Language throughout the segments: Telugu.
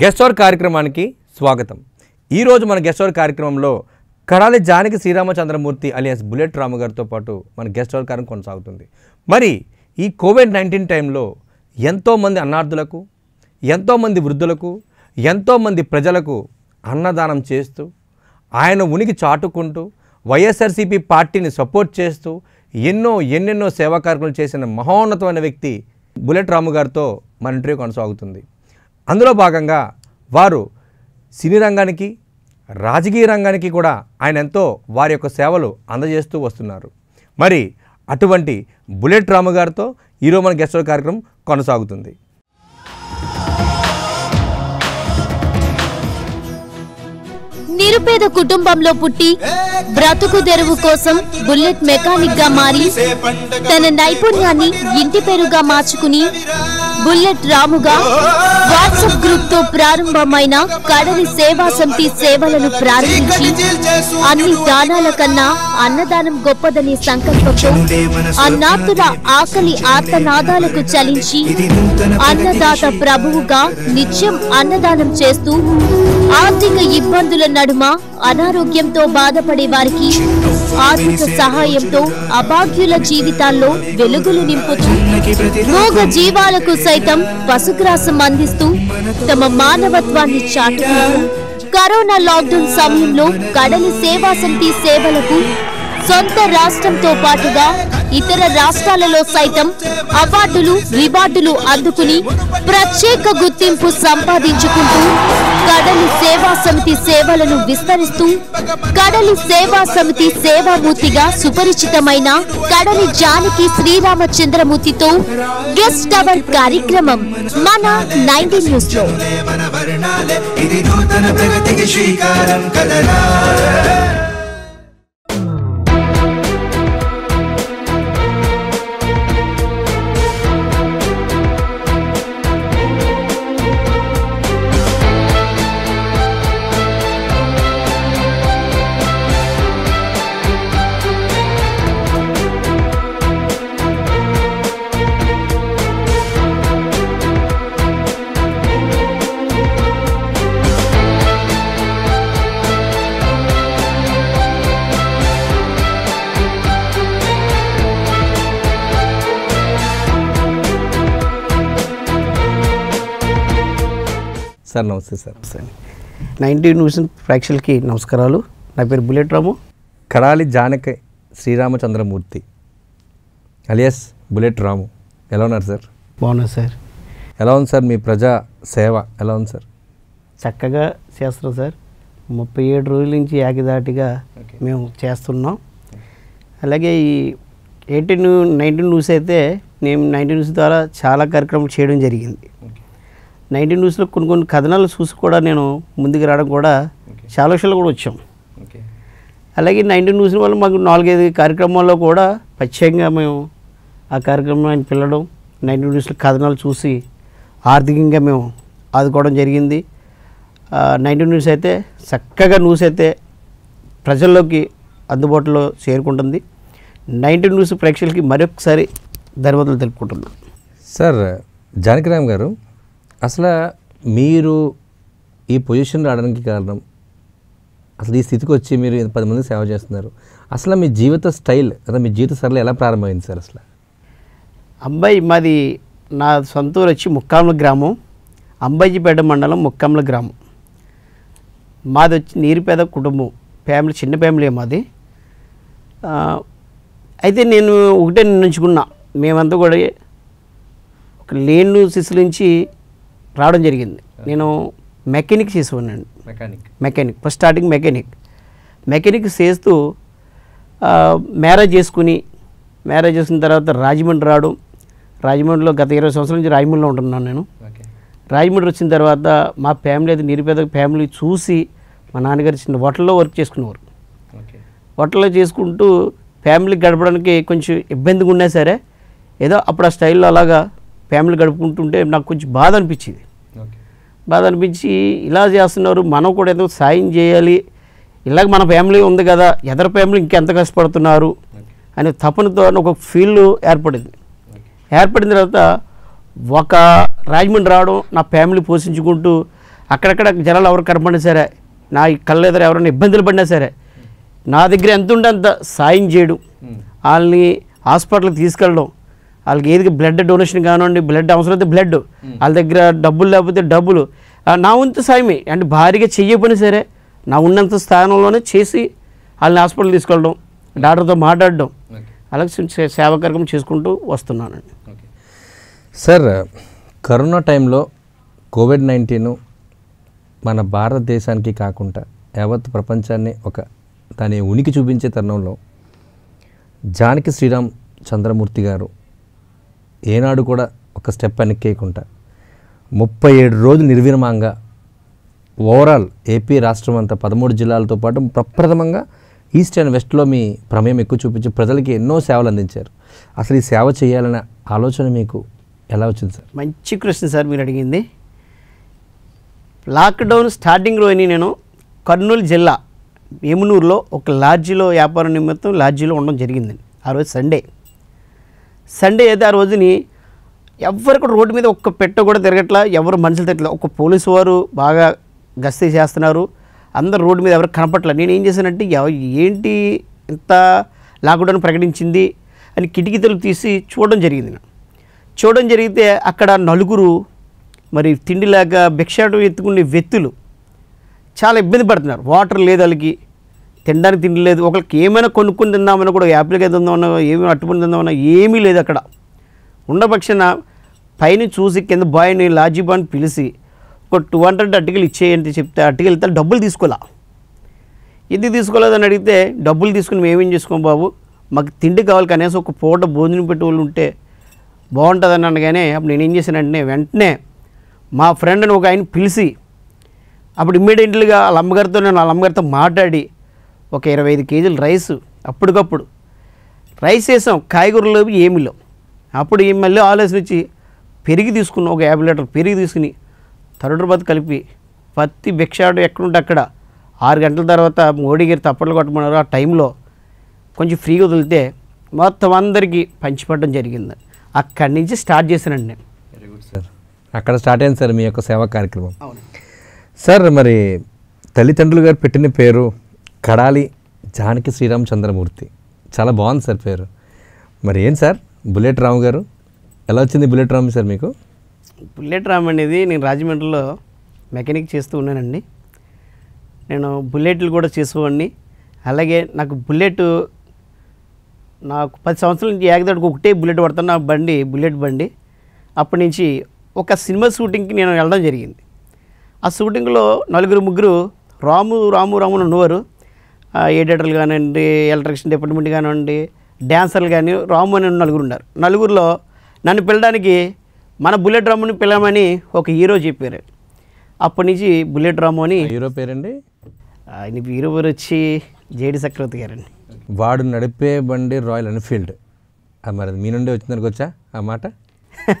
గెస్ట్ అవర్ కార్యక్రమానికి స్వాగతం ఈరోజు మన గెస్ట్ అవర్ కార్యక్రమంలో కడాలి జానకి శ్రీరామచంద్రమూర్తి అలియాస్ బుల్లెట్ రాము గారితో పాటు మన గెస్ట్ అవర్ కార్యక్రమం కొనసాగుతుంది మరి ఈ కోవిడ్ నైన్టీన్ టైంలో ఎంతోమంది అన్నార్థులకు ఎంతోమంది వృద్ధులకు ఎంతోమంది ప్రజలకు అన్నదానం చేస్తూ ఆయన ఉనికి చాటుకుంటూ వైఎస్ఆర్సీపీ పార్టీని సపోర్ట్ చేస్తూ ఎన్నో ఎన్నెన్నో సేవా కార్యక్రమాలు చేసిన మహోన్నతమైన వ్యక్తి బుల్లెట్ రాము గారితో మన ఇంటర్వ్యూ కొనసాగుతుంది అందులో భాగంగా వారు సినీ రంగానికి రాజకీయ రంగానికి కూడా ఆయన ఎంతో వారి యొక్క సేవలు అందజేస్తూ వస్తున్నారు మరి అటువంటి బుల్లెట్ రాము గారితో ఈరోజు మన గెస్ట్ కార్యక్రమం కొనసాగుతుంది నిరుపేద కుటుంబంలో పుట్టి బ్రతుకు తెరువు కోసం బుల్లెట్ మెకానిక్ గా మారి తన నైపుణ్యాన్ని ఇంటి పేరుగా మార్చుకుని బుల్లెట్ రాముగా వాట్సాప్ గ్రూప్ తో ప్రారంభమైన కడలి సేవా సమితి సేవలను ప్రారంభించి అన్ని దానాల కన్నా అన్నదానం గొప్పదని సంకల్పంతో అన్నాతుల ఆకలి ఆర్తనాదాలకు చలించి అన్నదాత ప్రభువుగా నిత్యం అన్నదానం చేస్తూ ఆర్థిక ఇబ్బందుల నడుమ అనారోగ్యంతో బాధపడే వారికి ఆర్థిక సహాయంతో అభాగ్యుల జీవితాల్లో వెలుగులు నింపుతూ రోగ జీవాలకు సైతం పశుగ్రాసం అందిస్తూ తమ మానవత్వాన్ని చాటు కరోనా లాక్డౌన్ సమయంలో కడలి సేవా సమితి సేవలకు సొంత రాష్ట్రంతో పాటుగా ఇతర రాష్ట్రాలలో సైతం అవార్డులు రివార్డులు అందుకుని ప్రత్యేక గుర్తింపు సంపాదించుకుంటూ కడలి సేవా సమితి సేవలను విస్తరిస్తూ కడలి సేవా సమితి సేవామూర్తిగా సుపరిచితమైన కడలి జానకి శ్రీరామచంద్రమూర్తితో గెస్ట్ అవర్ కార్యక్రమం మన నైన్టీ న్యూస్ లో sir namaste sir ninety news ప్రేక్షకులకి నమస్కారాలు నా పేరు bullet Ramu Kadali Janaki Sriramachandramurthy alias bullet Ramu ఎలా ఉన్నారు సార్ బాగున్నారు సార్ ఎలా ఉంది సార్ మీ ప్రజా సేవ ఎలా ఉంది సార్ చక్కగా చేస్తున్నాం సార్ ముప్పై ఏడు రోజుల నుంచి యాగిదాటిగా మేము చేస్తున్నాం అలాగే ఈ ఎయిటీన్ నైన్టీన్ న్యూస్ అయితే నేను నైన్టీన్ న్యూస్ ద్వారా చాలా కార్యక్రమాలు చేయడం జరిగింది నైన్టీన్ న్యూస్లో కొన్ని కొన్ని కథనాలు చూసి కూడా నేను ముందుకు రావడం కూడా చాలా విషయాలు కూడా వచ్చాం అలాగే నైన్టీన్ న్యూస్ వల్ల మాకు నాలుగైదు కార్యక్రమాల్లో కూడా ప్రత్యేకంగా మేము ఆ కార్యక్రమాన్ని పిల్లడం నైన్టీన్ న్యూస్లో కథనాలు చూసి ఆర్థికంగా మేము ఆదుకోవడం జరిగింది నైన్టీన్ న్యూస్ అయితే చక్కగా న్యూస్ అయితే ప్రజల్లోకి అందుబాటులో చేరుకుంటుంది నైన్టీన్ న్యూస్ ప్రేక్షకులకి మరొకసారి ధన్యవాదాలు తెలుపుకుంటున్నాను సార్ జానకిరామ్ గారు అసలు మీరు ఈ పొజిషన్ రావడానికి కారణం అసలు ఈ స్థితికి వచ్చి మీరు పది మంది సేవ చేస్తున్నారు అసలు మీ జీవిత స్టైల్ అదే మీ జీవిత సరళ ఎలా ప్రారంభమైంది సార్ అసలు అబ్బాయి మాది నా సొంత ఊరు వచ్చి ముక్కాముల గ్రామం అంబాజీపేట మండలం ముక్కాముల గ్రామం మాది వచ్చి నీరుపేద కుటుంబం ఫ్యామిలీ చిన్న ఫ్యామిలీ మాది అయితే నేను ఒకటే నిర్ణయించుకున్నా మేమంతా కూడా ఒక శిశు నుంచి రావడం జరిగింది నేను మెకానిక్ చేసేవాడినండి mechanic mechanic first starting mechanic mechanic చేస్తూ మ్యారేజ్ చేసుకుని మ్యారేజ్ చేసిన తర్వాత రాజమండ్రి రావడం రాజమండ్రిలో గత ఇరవై సంవత్సరాల నుంచి రాజమండ్రిలో ఉంటున్నాను నేను రాజమండ్రి వచ్చిన తర్వాత మా ఫ్యామిలీ అయితే నిరుపేద ఫ్యామిలీ చూసి మా నాన్నగారు చిన్న హోటల్లో వర్క్ చేసుకునేవారు హోటల్లో చేసుకుంటూ ఫ్యామిలీ గడపడానికి కొంచెం ఇబ్బందిగా ఉన్నా సరే ఏదో అప్పుడు ఆ స్టైల్లో అలాగా ఫ్యామిలీ గడుపుకుంటుంటే నాకు కొంచెం బాధ అనిపించింది బాధ అనిపించి ఇలా చేస్తున్నారు మనం కూడా ఏదో సాయం చేయాలి ఇలాగ మన ఫ్యామిలీ ఉంది కదా ఎదరు ఫ్యామిలీ ఇంకెంత కష్టపడుతున్నారు అనే తపనతో ఒక ఫీల్ ఏర్పడింది ఏర్పడిన తర్వాత ఒక రాజమండ్రి రావడం నా ఫ్యామిలీ పోషించుకుంటూ అక్కడక్కడ జనాలు ఎవరు కనపడినా సరే నా కళ్ళ ఎదురు ఎవరైనా ఇబ్బందులు పడినా సరే నా దగ్గర ఎంత ఉండే అంత సాయం చేయడం వాళ్ళని హాస్పిటల్కి తీసుకెళ్ళడం వాళ్ళకి ఏది బ్లడ్ డొనేషన్ కానివ్వండి బ్లడ్ అవసరం అయితే బ్లడ్ వాళ్ళ దగ్గర డబ్బులు లేకపోతే డబ్బులు నా వంతు సాయమే అంటే భారీగా చెయ్యపోయినా సరే నా ఉన్నంత స్థానంలోనే చేసి వాళ్ళని హాస్పిటల్ తీసుకెళ్ళడం డాక్టర్తో మాట్లాడడం అలాగే సేవా కార్యక్రమం చేసుకుంటూ వస్తున్నానండి సార్ కరోనా టైంలో కోవిడ్ నైన్టీన్ మన భారతదేశానికి కాకుండా యావత్ ప్రపంచాన్ని ఒక దాని ఉనికి చూపించే తరుణంలో జానకి శ్రీరామ్ చంద్రమూర్తి గారు ఏనాడు కూడా ఒక స్టెప్ వెనక్కేయకుండా ముప్పై ఏడు రోజులు నిర్విరమంగా ఓవరాల్ ఏపీ రాష్ట్రం అంతా పదమూడు జిల్లాలతో పాటు ప్రప్రథమంగా ఈస్ట్ అండ్ వెస్ట్లో మీ ప్రమేయం ఎక్కువ చూపించి ప్రజలకి ఎన్నో సేవలు అందించారు అసలు ఈ సేవ చేయాలనే ఆలోచన మీకు ఎలా వచ్చింది సార్ మంచి క్వశ్చన్ సార్ మీరు అడిగింది లాక్డౌన్ స్టార్టింగ్లోని నేను కర్నూలు జిల్లా ఏమునూరులో ఒక లాడ్జీలో వ్యాపారం నిమిత్తం లాడ్జీలో ఉండడం జరిగిందండి ఆ రోజు సండే సండే అయితే ఆ రోజుని ఎవరు కూడా రోడ్డు మీద ఒక్క పెట్ట కూడా తిరగట్లా ఎవరు మనుషులు తిరగట్లా ఒక్క పోలీసు వారు బాగా గస్తీ చేస్తున్నారు అందరు రోడ్డు మీద ఎవరు కనపట్లే నేను ఏం చేశానంటే ఏంటి ఇంత లాక్డౌన్ ప్రకటించింది అని కిటికీతలు తీసి చూడడం జరిగింది చూడడం జరిగితే అక్కడ నలుగురు మరి తిండిలాగా భిక్షాటం ఎత్తుకునే వ్యక్తులు చాలా ఇబ్బంది పడుతున్నారు వాటర్ లేదు వాళ్ళకి తినడానికి తిండి లేదు ఒకరికి ఏమైనా కొనుక్కుని తిందామన్నా కూడా కింద ఉందామన్నా ఏమి అట్టుకుని తిందామన్నా ఏమీ లేదు అక్కడ ఉండపక్షన పైన చూసి కింద బాయ్ని లాజీ బాయ్ని పిలిచి ఒక టూ హండ్రెడ్ అట్టుకలు ఇచ్చేయండి చెప్తే అట్టుకలు డబ్బులు తీసుకోలే ఎందుకు తీసుకోలేదని అడిగితే డబ్బులు తీసుకుని మేమేం చేసుకోం బాబు మాకు తిండి కావాలి కనీసం ఒక పూట భోజనం వాళ్ళు ఉంటే బాగుంటుందని అనగానే అప్పుడు నేనేం చేశానంటే వెంటనే మా ఫ్రెండ్ని ఒక ఆయన పిలిచి అప్పుడు ఇమ్మీడియట్లీగా వాళ్ళ అమ్మగారితో నేను వాళ్ళ అమ్మగారితో మాట్లాడి ఒక ఇరవై ఐదు కేజీలు రైస్ అప్పటికప్పుడు రైస్ వేసాం కాయగూరలో ఏమి లేవు అప్పుడు మళ్ళీ ఆలోచన వచ్చి పెరిగి తీసుకున్నాం ఒక యాభై లీటర్ పెరిగి తీసుకుని బతు కలిపి పత్తి భిక్షాడు ఎక్కడుంటే అక్కడ ఆరు గంటల తర్వాత మోడీ గారి తప్పట్లు కొట్టమన్నారు ఆ టైంలో కొంచెం ఫ్రీగా వదిలితే మొత్తం అందరికీ పంచిపెట్టడం జరిగింది అక్కడి నుంచి స్టార్ట్ చేశానండి నేను వెరీ గుడ్ సార్ అక్కడ స్టార్ట్ అయింది సార్ మీ యొక్క సేవా కార్యక్రమం సార్ మరి తల్లిదండ్రులు గారు పెట్టిన పేరు కడాలి జానకి శ్రీరామ్ చంద్రమూర్తి చాలా బాగుంది సార్ పేరు మరి ఏం సార్ బుల్లెట్ రాము గారు ఎలా వచ్చింది బుల్లెట్ రామ్ సార్ మీకు బుల్లెట్ రామ్ అనేది నేను రాజమండ్రిలో మెకానిక్ చేస్తూ ఉన్నానండి నేను బుల్లెట్లు కూడా చేసేవాడిని అలాగే నాకు బుల్లెట్ నాకు పది సంవత్సరాల నుంచి ఏకదాటికి ఒకటే బుల్లెట్ పడుతున్న బండి బుల్లెట్ బండి అప్పటి నుంచి ఒక సినిమా షూటింగ్కి నేను వెళ్ళడం జరిగింది ఆ షూటింగ్లో నలుగురు ముగ్గురు రాము రాము రామును ఉన్నవారు ఎడిటర్లు కానివ్వండి ఎలక్ట్రిషన్ డిపార్ట్మెంట్ కానివ్వండి డ్యాన్సర్లు కానీ రాము అని నలుగురు ఉన్నారు నలుగురిలో నన్ను పిల్లడానికి మన బుల్లెట్ రాముని పిల్లమని ఒక హీరో చెప్పారు అప్పటి నుంచి బుల్లెట్ రాము అని హీరో పేరండి ఆయన హీరో పేరు వచ్చి జేడి చక్రవర్తి గారండి వాడు నడిపే బండి రాయల్ ఎన్ఫీల్డ్ మరి మీ నుండి వచ్చిందానికి వచ్చా ఆ మాట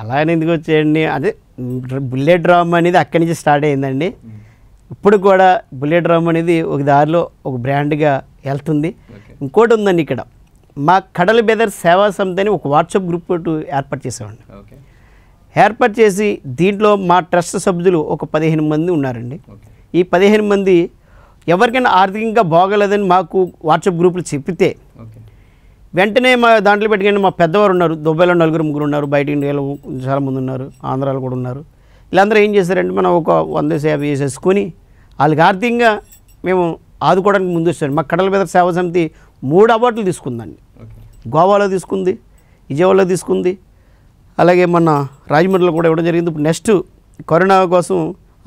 అలా ఎందుకు వచ్చేయండి అదే బుల్లెట్ రామ్ అనేది అక్కడి నుంచి స్టార్ట్ అయిందండి ఇప్పుడు కూడా బుల్లెట్ రామ్ అనేది ఒక దారిలో ఒక బ్రాండ్గా వెళ్తుంది ఇంకోటి ఉందండి ఇక్కడ మా కడలి బెదర్ సేవా సంస్థ అని ఒక వాట్సాప్ గ్రూప్ ఏర్పాటు చేసామండి ఏర్పాటు చేసి దీంట్లో మా ట్రస్ట్ సభ్యులు ఒక పదిహేను మంది ఉన్నారండి ఈ పదిహేను మంది ఎవరికైనా ఆర్థికంగా బాగలేదని మాకు వాట్సాప్ గ్రూపులు చెప్పితే వెంటనే మా దాంట్లో పెట్టుకుని మా పెద్దవారు ఉన్నారు దుబాయ్లో నలుగురు ముగ్గురు ఉన్నారు బయట ఇండియాలో చాలామంది ఉన్నారు ఆంధ్రాలో కూడా ఉన్నారు వీళ్ళందరూ ఏం చేశారంటే మనం ఒక వంద యాభై చేసేసుకొని వాళ్ళకి ఆర్థికంగా మేము ఆదుకోవడానికి ముందు వచ్చాను మా కడల మీద సేవా సమితి మూడు అవార్డులు తీసుకుందండి గోవాలో తీసుకుంది విజయవాడలో తీసుకుంది అలాగే మొన్న రాజమండ్రిలో కూడా ఇవ్వడం జరిగింది ఇప్పుడు నెక్స్ట్ కరోనా కోసం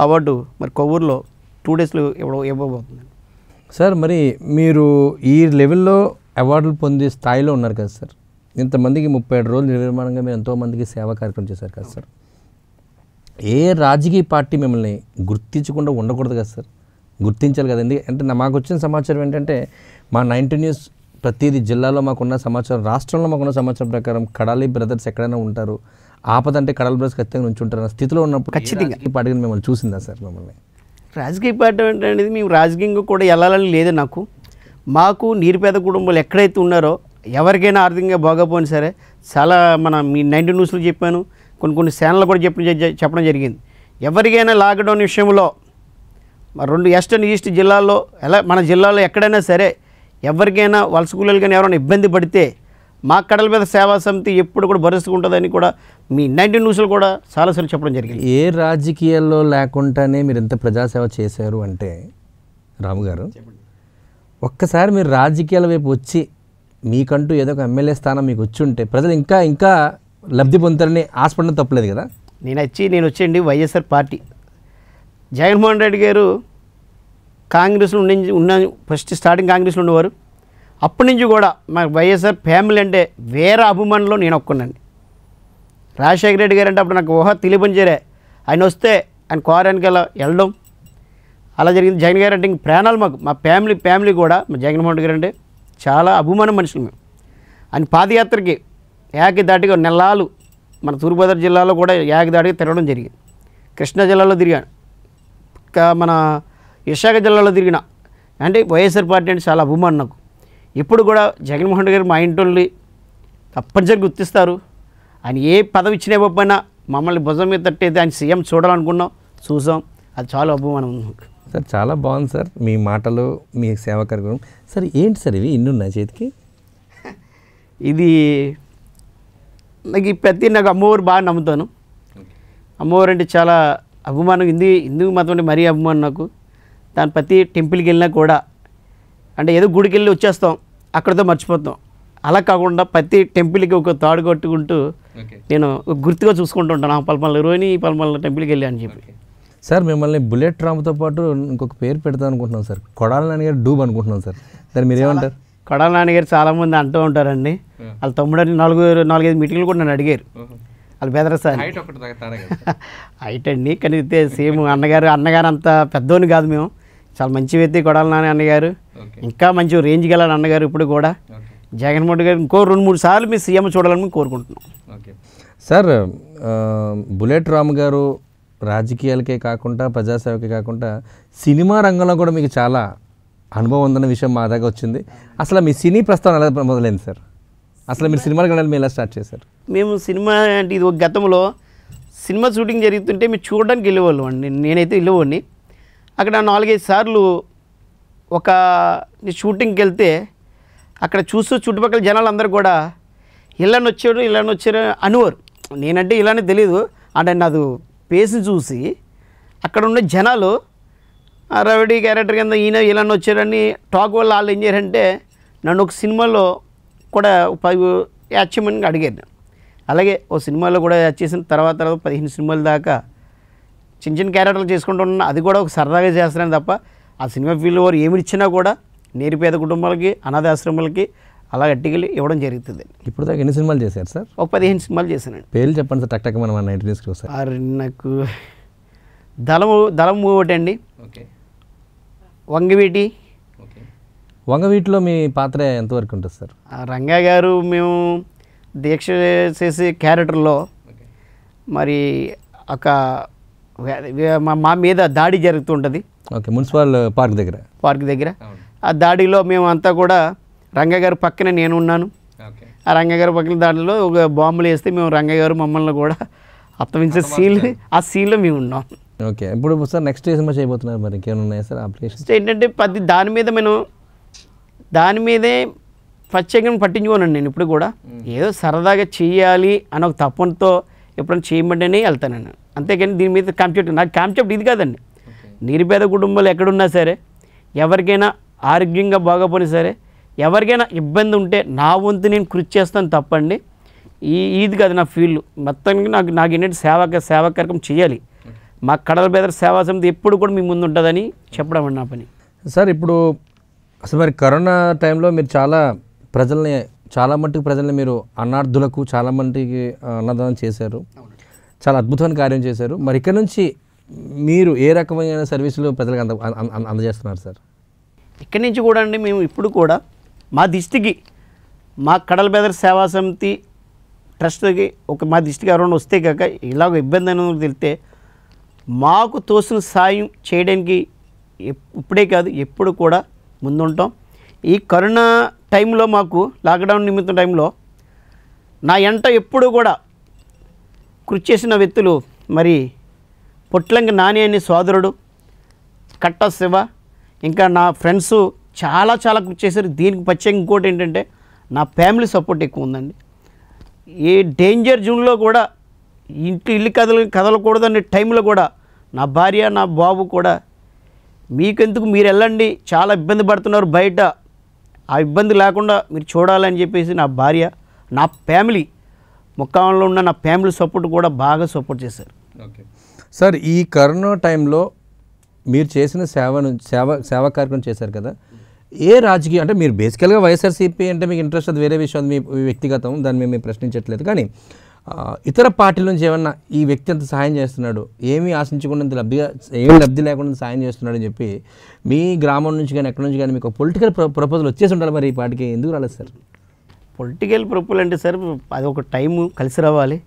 అవార్డు మరి కొవ్వూరులో టూ డేస్లో ఇవ్వ ఇవ్వబోతుందండి సార్ మరి మీరు ఈ లెవెల్లో అవార్డులు పొందే స్థాయిలో ఉన్నారు కదా సార్ ఇంతమందికి ముప్పై ఏడు రోజులు నిర్మాణంగా మీరు ఎంతోమందికి సేవా కార్యక్రమం చేశారు కదా సార్ ఏ రాజకీయ పార్టీ మిమ్మల్ని గుర్తించకుండా ఉండకూడదు కదా సార్ గుర్తించాలి కదా ఎందుకు అంటే మాకు వచ్చిన సమాచారం ఏంటంటే మా నైన్టీ న్యూస్ ప్రతిదీ జిల్లాలో మాకున్న సమాచారం రాష్ట్రంలో మాకున్న సమాచారం ప్రకారం కడాలి బ్రదర్స్ ఎక్కడైనా ఉంటారు అంటే కడాలి బ్రదర్స్ ఖచ్చితంగా నుంచి ఉంటారు స్థితిలో ఉన్నప్పుడు ఖచ్చితంగా ఈ పార్టీని మిమ్మల్ని చూసిందా సార్ మిమ్మల్ని రాజకీయ పార్టీ అనేది మేము రాజకీయంగా కూడా వెళ్ళాలని లేదు నాకు మాకు నిరుపేద కుటుంబాలు ఎక్కడైతే ఉన్నారో ఎవరికైనా ఆర్థికంగా పోయినా సరే చాలా మన మీ నైన్టీ న్యూస్లో చెప్పాను కొన్ని కొన్ని సేనలు కూడా చెప్పిన చెప్పడం జరిగింది ఎవరికైనా లాక్డౌన్ విషయంలో రెండు అండ్ ఈస్ట్ జిల్లాల్లో ఎలా మన జిల్లాలో ఎక్కడైనా సరే ఎవరికైనా వలస కూలీలు కానీ ఎవరైనా ఇబ్బంది పడితే మా కడల మీద సేవా సమితి ఎప్పుడు కూడా ఉంటుందని కూడా మీ నైన్టీ న్యూస్లో కూడా చాలాసార్లు చెప్పడం జరిగింది ఏ రాజకీయాల్లో లేకుండానే మీరు ఇంత ప్రజాసేవ చేశారు అంటే రాముగారు ఒక్కసారి మీరు రాజకీయాల వైపు వచ్చి మీకంటూ ఏదో ఒక ఎమ్మెల్యే స్థానం మీకు వచ్చి ఉంటే ప్రజలు ఇంకా ఇంకా లబ్ధి పొందుతారని ఆశపడడం తప్పలేదు కదా నేను వచ్చి నేను వచ్చేయండి వైఎస్ఆర్ పార్టీ జగన్మోహన్ రెడ్డి గారు కాంగ్రెస్లో ఉండి ఉన్న ఫస్ట్ స్టార్టింగ్ కాంగ్రెస్లో ఉండేవారు అప్పటి నుంచి కూడా మా వైఎస్ఆర్ ఫ్యామిలీ అంటే వేరే అభిమానులు నేను ఒక్కనండి రాజశేఖర రెడ్డి గారు అంటే అప్పుడు నాకు ఊహ చేరే ఆయన వస్తే ఆయన కోరానికి అలా వెళ్ళడం అలా జరిగింది జగన్ గారు అంటే ప్రాణాలు మాకు మా ఫ్యామిలీ ఫ్యామిలీ కూడా మా జగన్మోహన్ రెడ్డి గారు అంటే చాలా అభిమానం మనుషులు మేము ఆయన పాదయాత్రకి యాకి దాటిగా నెలాలు మన తూర్పుగోదావరి జిల్లాలో కూడా యాకి దాటిగా తిరగడం జరిగింది కృష్ణా జిల్లాలో తిరిగాను మన విశాఖ జిల్లాలో తిరిగిన అంటే వైఎస్ఆర్ పార్టీ అంటే చాలా అభిమానం నాకు ఇప్పుడు కూడా జగన్మోహన్ రెడ్డి గారు మా ఇంటి తప్పనిసరి గుర్తిస్తారు ఆయన ఏ పదవి ఇచ్చినా ఇవ్వకపోయినా మమ్మల్ని భుజం మీద తట్టేది ఆయన సీఎం చూడాలనుకున్నాం చూసాం అది చాలా అభిమానం ఉంది సార్ చాలా బాగుంది సార్ మీ మాటలు మీ సేవా కార్యక్రమం సార్ ఏంటి సార్ ఇవి ఇన్ని ఉన్నాయి చేతికి ఇది నాకు ఈ ప్రతి నాకు అమ్మవారు బాగా నమ్ముతాను అమ్మవారు అంటే చాలా అభిమానం హిందీ హిందూ మతం అంటే మరీ అభిమానం నాకు దాని ప్రతి టెంపుల్కి వెళ్ళినా కూడా అంటే ఏదో గుడికి వెళ్ళి వచ్చేస్తాం అక్కడితో మర్చిపోతాం అలా కాకుండా ప్రతి టెంపుల్కి ఒక తాడు కట్టుకుంటూ నేను గుర్తుగా చూసుకుంటుంటాను ఆ పల్మల రోని ఈ పల్మల టెంపుల్కి వెళ్ళాను అని చెప్పి సార్ మిమ్మల్ని బుల్లెట్ రామ్తో పాటు ఇంకొక పేరు పెడతాం అనుకుంటున్నాం సార్ కొడాలని గారు డూబ్ అనుకుంటున్నాం సార్ దాన్ని మీరు ఏమంటారు కొడాల నాన్నగారు చాలామంది అంటూ ఉంటారండి వాళ్ళ తమ్ముడని నాలుగు నాలుగైదు మీటింగ్లు కూడా నన్ను అడిగారు వాళ్ళు బెదరసారి హైట్ అండి కానీ సేమ్ అన్నగారు అన్నగారు అంత పెద్దోని కాదు మేము చాలా మంచి వ్యక్తి కొడాల నాని అన్నగారు ఇంకా మంచి రేంజ్ వెళ్ళాలి అన్నగారు ఇప్పుడు కూడా జగన్మోహన్ గారు ఇంకో రెండు మూడు సార్లు మీ సీఎం చూడాలని కోరుకుంటున్నాం సార్ బుల్లెట్ రామ్ గారు రాజకీయాలకే కాకుండా ప్రజాసేవకే కాకుండా సినిమా రంగంలో కూడా మీకు చాలా అనుభవం ఉందన్న విషయం మా దగ్గర వచ్చింది అసలు మీ సినీ ప్రస్తావన ఎలా మొదలైంది సార్ అసలు మీరు సినిమాలు కడాలి మీరు ఎలా స్టార్ట్ చేశారు మేము సినిమా అంటే ఇది ఒక గతంలో సినిమా షూటింగ్ జరుగుతుంటే మేము చూడడానికి వెళ్ళేవాళ్ళం అండి నేనైతే వెళ్ళేవాడిని అక్కడ నాలుగైదు సార్లు ఒక షూటింగ్కి వెళ్తే అక్కడ చూస్తూ చుట్టుపక్కల జనాలు అందరూ కూడా ఇళ్ళని వచ్చాడు ఇళ్ళని వచ్చారు అనువారు నేనంటే ఇలానే తెలియదు అంటే నాది పేసి చూసి అక్కడ ఉన్న జనాలు రవిడి క్యారెక్టర్ కింద ఈయన ఇలానే వచ్చారని టాక్ వల్ల వాళ్ళు ఏం చేయారంటే నన్ను ఒక సినిమాలో కూడా పై చేయమని అడిగారు అలాగే ఓ సినిమాలో కూడా చేసిన తర్వాత తర్వాత పదిహేను సినిమాల దాకా చిన్న చిన్న క్యారెక్టర్లు చేసుకుంటున్నా అది కూడా ఒక సరదాగా చేస్తున్నాను తప్ప ఆ సినిమా ఫీల్డ్ వారు ఏమి ఇచ్చినా కూడా నేరు పేద కుటుంబాలకి అనాథాశ్రమాలకి అలా అట్టికెళ్ళి ఇవ్వడం జరుగుతుంది ఇప్పుడు దాకా ఎన్ని సినిమాలు చేశారు సార్ ఒక పదిహేను సినిమాలు చేశానండి పేర్లు చెప్పండి సార్ టక్ టక్ మనం నైన్టీన్ సార్ నాకు దళము దళం ఒకటి అండి ఓకే వంగవీటి వంగవీటిలో మీ పాత్ర ఎంతవరకు ఉంటుంది సార్ రంగా గారు మేము దీక్ష చేసే క్యారెక్టర్లో మరి ఒక మా మీద దాడి జరుగుతుంటుంది ఓకే మున్సిపల్ పార్క్ దగ్గర పార్క్ దగ్గర ఆ దాడిలో మేము అంతా కూడా రంగగారు పక్కనే నేను ఉన్నాను ఆ రంగగారు పక్కన దాడిలో ఒక బాంబులు వేస్తే మేము రంగగారు మమ్మల్ని కూడా అత్తమించే సీన్ ఆ సీన్లో మేము ఉన్నాం ఓకే ఇప్పుడు సార్ నెక్స్ట్ సినిమా చేయబోతున్నారు మరి ఇంకేమైనా ఉన్నాయా సార్ అప్లికేషన్ ఏంటంటే ప్రతి దాని మీద నేను దాని మీదే ప్రత్యేకంగా పట్టించుకోనండి నేను ఇప్పుడు కూడా ఏదో సరదాగా చేయాలి అని ఒక తప్పనతో ఎప్పుడైనా చేయమంటేనే వెళ్తానండి అంతేకాని దీని మీద కాన్సెప్ట్ నాకు కాన్సెప్ట్ ఇది కాదండి నిరుపేద కుటుంబాలు ఎక్కడున్నా సరే ఎవరికైనా ఆరోగ్యంగా బాగోపోయినా సరే ఎవరికైనా ఇబ్బంది ఉంటే నా వంతు నేను కృషి చేస్తాను తప్పండి ఈ ఇది కాదు నా ఫీల్డ్ మొత్తానికి నాకు నాకు ఏంటంటే సేవ సేవ కార్యక్రమం చేయాలి మా కడల బెదర్ సేవా సమితి ఎప్పుడు కూడా మీ ముందు ఉంటుందని చెప్పడం అండి నా పని సార్ ఇప్పుడు అసలు మరి కరోనా టైంలో మీరు చాలా ప్రజల్ని చాలా మట్టుకు ప్రజల్ని మీరు అన్నార్థులకు చాలా మందికి అన్నదానం చేశారు చాలా అద్భుతమైన కార్యం చేశారు మరి ఇక్కడ నుంచి మీరు ఏ రకమైన సర్వీసులు ప్రజలకు అంద అందజేస్తున్నారు సార్ ఇక్కడి నుంచి కూడా అండి మేము ఇప్పుడు కూడా మా దిష్టికి మా కడల బెదర్ సేవా సమితి ట్రస్ట్కి ఒక మా దిష్టికి ఎవరైనా వస్తే కాక ఇలాగ ఇబ్బంది అనేది తెలితే మాకు తోసిన సాయం చేయడానికి ఇప్పుడే కాదు ఎప్పుడు కూడా ముందుంటాం ఈ కరోనా టైంలో మాకు లాక్డౌన్ నిమిత్తం టైంలో నా ఎంట ఎప్పుడు కూడా కృషి చేసిన వ్యక్తులు మరి పొట్లంగి నాని అనే సోదరుడు కట్ట శివ ఇంకా నా ఫ్రెండ్స్ చాలా చాలా కృషి చేశారు దీనికి ప్రత్యేక ఇంకోటి ఏంటంటే నా ఫ్యామిలీ సపోర్ట్ ఎక్కువ ఉందండి ఈ డేంజర్ జోన్లో కూడా ఇంట్లో ఇల్లు కదల కదలకూడదనే టైంలో కూడా నా భార్య నా బాబు కూడా మీకెందుకు మీరు వెళ్ళండి చాలా ఇబ్బంది పడుతున్నారు బయట ఆ ఇబ్బంది లేకుండా మీరు చూడాలని చెప్పేసి నా భార్య నా ఫ్యామిలీ ముక్కాంలో ఉన్న నా ఫ్యామిలీ సపోర్ట్ కూడా బాగా సపోర్ట్ చేశారు ఓకే సార్ ఈ కరోనా టైంలో మీరు చేసిన సేవ నుంచి సేవ సేవా కార్యక్రమం చేశారు కదా ఏ రాజకీయం అంటే మీరు బేసికల్గా వైఎస్ఆర్సీపీ అంటే మీకు ఇంట్రెస్ట్ అది వేరే విషయం మీ వ్యక్తిగతం దాన్ని మేము ప్రశ్నించట్లేదు కానీ ఇతర పార్టీల నుంచి ఏమన్నా ఈ వ్యక్తి అంత సహాయం చేస్తున్నాడు ఏమీ ఆశించకుండా లబ్ధిగా ఏమి లబ్ధి లేకుండా సహాయం చేస్తున్నాడు అని చెప్పి మీ గ్రామం నుంచి కానీ ఎక్కడి నుంచి కానీ మీకు పొలిటికల్ ప్రపోజల్ వచ్చేసి ఉండాలి మరి ఈ పార్టీకి ఎందుకు రాలేదు సార్ పొలిటికల్ ప్రపోజల్ అంటే సార్ అది ఒక టైము కలిసి రావాలి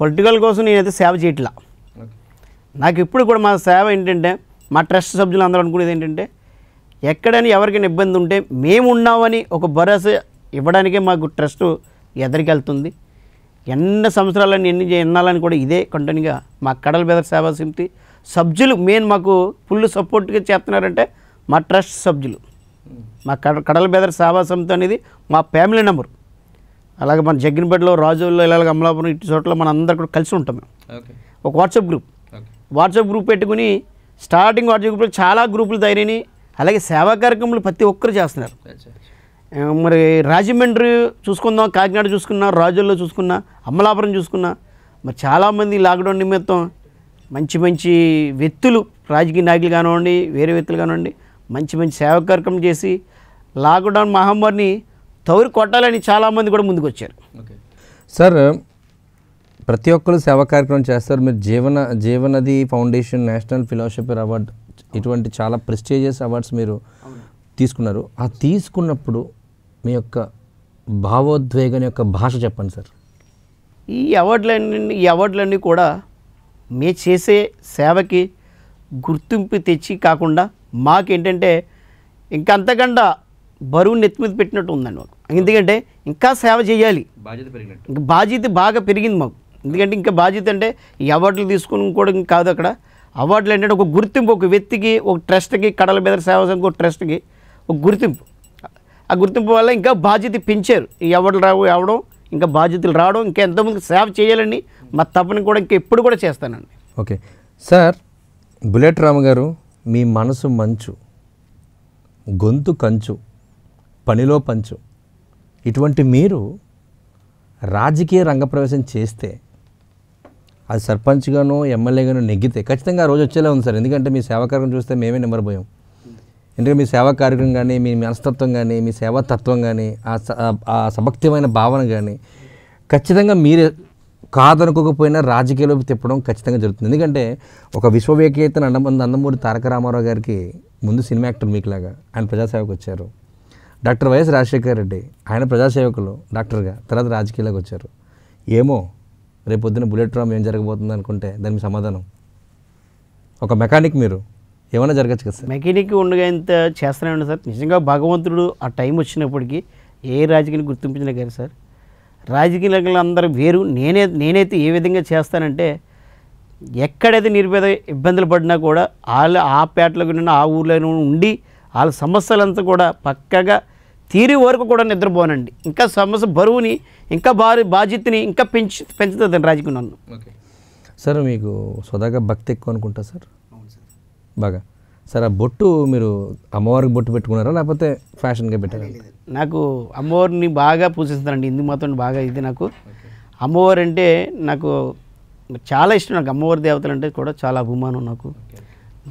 పొలిటికల్ కోసం నేనైతే సేవ చేయట్లా నాకు ఇప్పుడు కూడా మా సేవ ఏంటంటే మా ట్రస్ట్ సభ్యులు అందరూ అనుకునేది ఏంటంటే ఎక్కడైనా ఎవరికైనా ఇబ్బంది ఉంటే మేము ఉన్నామని ఒక భరోసా ఇవ్వడానికే మాకు ట్రస్ట్ ఎదరికెళ్తుంది ఎన్న సంవత్సరాలని ఎన్ని ఎన్నాలని కూడా ఇదే కంటిన్యూగా మా కడల బెదర్ సేవా సమితి సభ్యులు మెయిన్ మాకు ఫుల్ సపోర్ట్గా చేస్తున్నారంటే మా ట్రస్ట్ సభ్యులు మా కడ కడల బెదర్ సేవా సమితి అనేది మా ఫ్యామిలీ నెంబర్ అలాగే మన జగ్గినపేటలో రాజుల్లో ఇలాగ అమలాపురం ఇటు చోట్ల మన అందరు కూడా కలిసి ఉంటాం మేము ఒక వాట్సాప్ గ్రూప్ వాట్సాప్ గ్రూప్ పెట్టుకుని స్టార్టింగ్ వాట్సాప్ గ్రూప్లో చాలా గ్రూపులు తయారని అలాగే సేవా కార్యక్రమాలు ప్రతి ఒక్కరు చేస్తున్నారు మరి రాజమండ్రి చూసుకుందాం కాకినాడ చూసుకున్నా రాజుల్లో చూసుకున్నా అమలాపురం చూసుకున్నా మరి చాలామంది లాక్డౌన్ నిమిత్తం మంచి మంచి వ్యక్తులు రాజకీయ నాయకులు కానివ్వండి వేరే వ్యక్తులు కానివ్వండి మంచి మంచి సేవ కార్యక్రమం చేసి లాక్డౌన్ మహమ్మారిని తౌరి కొట్టాలని చాలామంది కూడా ముందుకు వచ్చారు సార్ ప్రతి ఒక్కరు సేవా కార్యక్రమం చేస్తారు మీరు జీవన Jeevanadi foundation national philosopher award ఇటువంటి చాలా ప్రెస్టీజియస్ అవార్డ్స్ మీరు తీసుకున్నారు ఆ తీసుకున్నప్పుడు మీ యొక్క భావోద్వేగం యొక్క భాష చెప్పండి సార్ ఈ అవార్డులన్నీ ఈ అవార్డులన్నీ కూడా మీ చేసే సేవకి గుర్తింపు తెచ్చి కాకుండా మాకేంటంటే ఇంకా అంతకండా బరువు నెత్తిమీద పెట్టినట్టు ఉందండి మాకు ఎందుకంటే ఇంకా సేవ చేయాలి బాధ్యత పెరిగినట్టు ఇంకా బాధ్యత బాగా పెరిగింది మాకు ఎందుకంటే ఇంకా బాధ్యత అంటే ఈ అవార్డులు తీసుకుని కూడా కాదు అక్కడ అవార్డులు ఏంటంటే ఒక గుర్తింపు ఒక వ్యక్తికి ఒక ట్రస్ట్కి కడల బెదర్ సేవ సంఘం ఒక ట్రస్ట్కి ఒక గుర్తింపు ఆ గుర్తింపు వల్ల ఇంకా బాధ్యత పెంచారు ఎవరు రావు ఎవడం ఇంకా బాధ్యతలు రావడం ఇంకా ఎంతమంది సేవ చేయాలని మా తప్పని కూడా ఇంకా ఎప్పుడు కూడా చేస్తానండి ఓకే సార్ బుల్లెట్ రామ్ గారు మీ మనసు మంచు గొంతు కంచు పనిలో పంచు ఇటువంటి మీరు రాజకీయ రంగప్రవేశం చేస్తే అది సర్పంచ్గానో ఎమ్మెల్యేగానో నెగ్గితే ఖచ్చితంగా ఆ రోజు వచ్చేలా ఉంది సార్ ఎందుకంటే మీ సేవాకారం చూస్తే మేమే నిమ్మరపోయాం ఎందుకంటే మీ సేవా కార్యక్రమం కానీ మీ మనస్తత్వం కానీ మీ సేవా తత్వం కానీ ఆ సభక్తిమైన భావన కానీ ఖచ్చితంగా మీరే కాదనుకోకపోయినా రాజకీయాలు తిప్పడం ఖచ్చితంగా జరుగుతుంది ఎందుకంటే ఒక విశ్వవేకేతన అండమంది అందమూరి తారక రామారావు గారికి ముందు సినిమా యాక్టర్ మీకులాగా ఆయన ప్రజాసేవకు వచ్చారు డాక్టర్ వైఎస్ రాజశేఖర్ రెడ్డి ఆయన ప్రజాసేవకులు డాక్టర్గా తర్వాత రాజకీయాలకు వచ్చారు ఏమో రేపొద్దున బుల్లెట్ రామ్ ఏం జరగబోతుంది అనుకుంటే దానికి సమాధానం ఒక మెకానిక్ మీరు ఏమైనా జరగచ్చు కదా సార్ మెకానిక్ ఉండగా ఇంత చేస్తూనే ఉంది సార్ నిజంగా భగవంతుడు ఆ టైం వచ్చినప్పటికీ ఏ రాజకీయాలు గుర్తింపించినా కానీ సార్ రాజకీయాలు అందరూ వేరు నేనే నేనైతే ఏ విధంగా చేస్తానంటే ఎక్కడైతే నిరుపేద ఇబ్బందులు పడినా కూడా వాళ్ళు ఆ పేటలో ఉన్న ఆ ఊర్లో ఉండి వాళ్ళ సమస్యలంతా కూడా పక్కగా తీరి వరకు కూడా నిద్రపోనండి ఇంకా సమస్య బరువుని ఇంకా భారీ బాధ్యతని ఇంకా పెంచు పెంచుతుంది రాజకీయ నన్ను సార్ మీకు స్వతహాగా భక్తి ఎక్కువ అనుకుంటా సార్ బాగా సరే ఆ బొట్టు మీరు అమ్మవారికి బొట్టు పెట్టుకున్నారా లేకపోతే ఫ్యాషన్గా పెట్టారా నాకు అమ్మవారిని బాగా పూజిస్తానండి హిందూ మతం బాగా ఇది నాకు అమ్మవారు అంటే నాకు చాలా ఇష్టం నాకు అమ్మవారి దేవతలు అంటే కూడా చాలా అభిమానం నాకు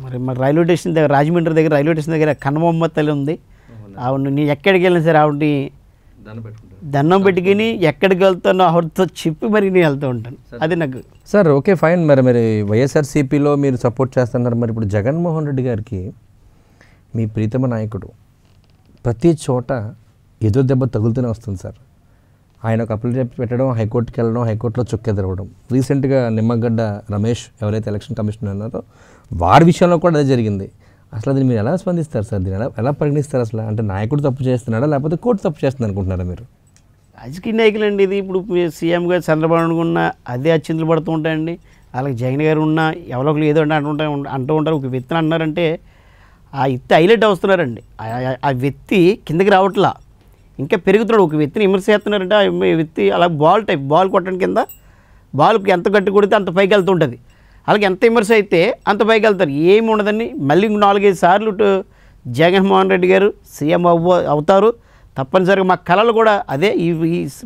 మరి మరి రైల్వే స్టేషన్ దగ్గర రాజమండ్రి దగ్గర రైల్వే స్టేషన్ దగ్గర కనమమ్మ తల్లి ఉంది ఆవిడ నేను ఎక్కడికి వెళ్ళినా సరే ఆవిడని దండం పెట్టుకుని ఎక్కడికి వెళ్తానో ఆవిడతో చెప్పి మరి నేను వెళ్తూ ఉంటాను అది నాకు సార్ ఓకే ఫైన్ మరి మరి వైఎస్ఆర్సీపీలో మీరు సపోర్ట్ చేస్తున్నారు మరి ఇప్పుడు జగన్మోహన్ రెడ్డి గారికి మీ ప్రీతమ నాయకుడు ప్రతి చోట ఏదో దెబ్బ తగులుతూనే వస్తుంది సార్ ఆయన ఒక అప్లై పెట్టడం హైకోర్టుకి వెళ్ళడం హైకోర్టులో చుక్కెదరవడం రీసెంట్గా నిమ్మగడ్డ రమేష్ ఎవరైతే ఎలక్షన్ కమిషనర్ అన్నారో వారి విషయంలో కూడా అదే జరిగింది అసలు అది మీరు ఎలా స్పందిస్తారు సార్ దీని ఎలా ఎలా పరిగణిస్తారు అసలు అంటే నాయకుడు తప్పు చేస్తున్నాడా లేకపోతే కోర్టు తప్పు చేస్తుంది అనుకుంటున్నారా మీరు రాజకీయ నాయకులు అండి ఇది ఇప్పుడు సీఎం గారు చంద్రబాబు నాయుడు ఉన్నా అదే అచ్చింతలు పడుతూ ఉంటాయండి అలాగే జగన్ గారు ఉన్నా ఎవరొకరు ఏదో అంటే అంటుంటా అంటూ ఉంటారు ఒక వ్యక్తిని అన్నారంటే ఆ వ్యక్తి హైలైట్ అవుతున్నారండి ఆ వ్యక్తి కిందకి రావట్లా ఇంకా పెరుగుతున్నాడు ఒక వ్యక్తిని విమర్శ చేస్తున్నారంటే ఆ వ్యక్తి అలా బాల్ టైప్ బాల్ కొట్టడం కింద బాల్కి ఎంత గట్టి కొడితే అంత పైకి ఉంటుంది వాళ్ళకి ఎంత విమర్శ అయితే అంత పైకి వెళ్తారు ఏమి ఉండదండి మళ్ళీ నాలుగైదు సార్లు జగన్మోహన్ రెడ్డి గారు సీఎం అవ్వ అవుతారు తప్పనిసరిగా మా కళలు కూడా అదే ఈ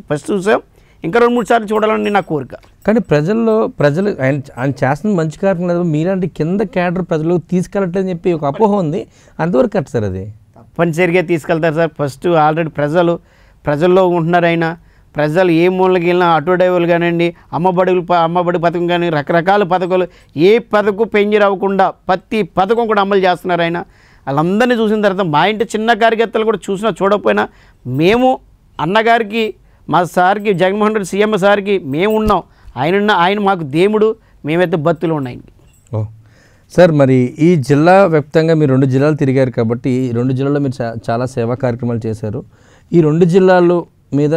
ఫస్ట్ చూసాం ఇంకా రెండు మూడు సార్లు చూడాలని నా కోరిక కానీ ప్రజల్లో ప్రజలు ఆయన ఆయన చేస్తున్న మంచి కార్యక్రమం లేదు మీలాంటి కింద క్యాడర్ ప్రజలు తీసుకెళ్ళటని చెప్పి ఒక అపోహ ఉంది అంతవరకు కట్ సార్ అది తప్పనిసరిగా తీసుకెళ్తారు సార్ ఫస్ట్ ఆల్రెడీ ప్రజలు ప్రజల్లో ఉంటున్నారు అయినా ప్రజలు ఏ మూలకి వెళ్ళినా ఆటో డ్రైవర్లు కానివ్వండి అమ్మబడుగులు అమ్మబడి పథకం కానీ రకరకాల పథకాలు ఏ పథకం పెంజి రాకుండా ప్రతి పథకం కూడా అమలు చేస్తున్నారు ఆయన వాళ్ళందరినీ చూసిన తర్వాత మా ఇంటి చిన్న కార్యకర్తలు కూడా చూసినా చూడకపోయినా మేము అన్నగారికి మా సార్కి జగన్మోహన్ రెడ్డి సీఎం సార్కి మేము ఉన్నాం ఆయన ఆయన మాకు దేవుడు మేమైతే బత్తులు ఉన్నాయి ఓ సార్ మరి ఈ జిల్లా వ్యాప్తంగా మీరు రెండు జిల్లాలు తిరిగారు కాబట్టి రెండు జిల్లాల్లో మీరు చాలా సేవా కార్యక్రమాలు చేశారు ఈ రెండు జిల్లాలు మీద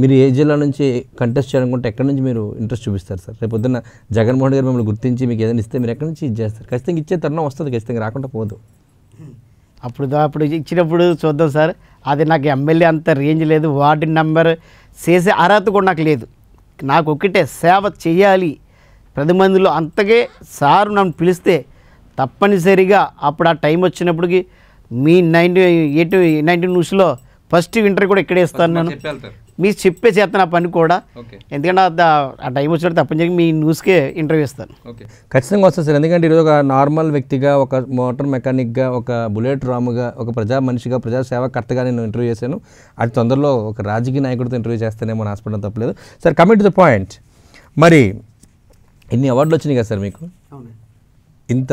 మీరు ఏ జిల్లా నుంచి కంటెస్ట్ చేయాలనుకుంటే ఎక్కడి నుంచి మీరు ఇంట్రెస్ట్ చూపిస్తారు సార్ రేపు పొద్దున్న జగన్మోహన్ గారు మిమ్మల్ని గుర్తించి మీకు ఏదైనా ఇస్తే మీరు ఎక్కడి నుంచి ఇచ్చేస్తారు ఖచ్చితంగా ఇచ్చే తరుణం వస్తుంది ఖచ్చితంగా రాకుండా పోదు అప్పుడు అప్పుడు ఇచ్చినప్పుడు చూద్దాం సార్ అది నాకు ఎమ్మెల్యే అంత రేంజ్ లేదు వార్డు నెంబర్ చేసే అర్హత కూడా నాకు లేదు నాకు ఒకటే సేవ చేయాలి పది మందిలో అంతకే సార్ నన్ను పిలిస్తే తప్పనిసరిగా అప్పుడు ఆ టైం వచ్చినప్పటికి మీ నైన్టీ ఎయిట్ నైన్టీ న్యూస్లో ఫస్ట్ ఇంటర్ కూడా ఇక్కడే ఇస్తాను నేను మీరు చెప్పే చేస్తాను ఆ పని కూడా ఎందుకంటే ఆ టైం వచ్చినట్టు చెప్పి మీ న్యూస్కే ఇంటర్వ్యూ ఇస్తాను ఓకే ఖచ్చితంగా వస్తుంది సార్ ఎందుకంటే ఈరోజు ఒక నార్మల్ వ్యక్తిగా ఒక మోటార్ మెకానిక్గా ఒక బుల్లెట్ రాముగా ఒక ప్రజా మనిషిగా ప్రజాసేవకర్తగా నేను ఇంటర్వ్యూ చేశాను అది తొందరలో ఒక రాజకీయ నాయకుడితో ఇంటర్వ్యూ చేస్తానేమో హాస్పిటల్ తప్పలేదు sir coming to the point మరి ఇన్ని అవార్డులు వచ్చినాయి కదా సార్ మీకు ఇంత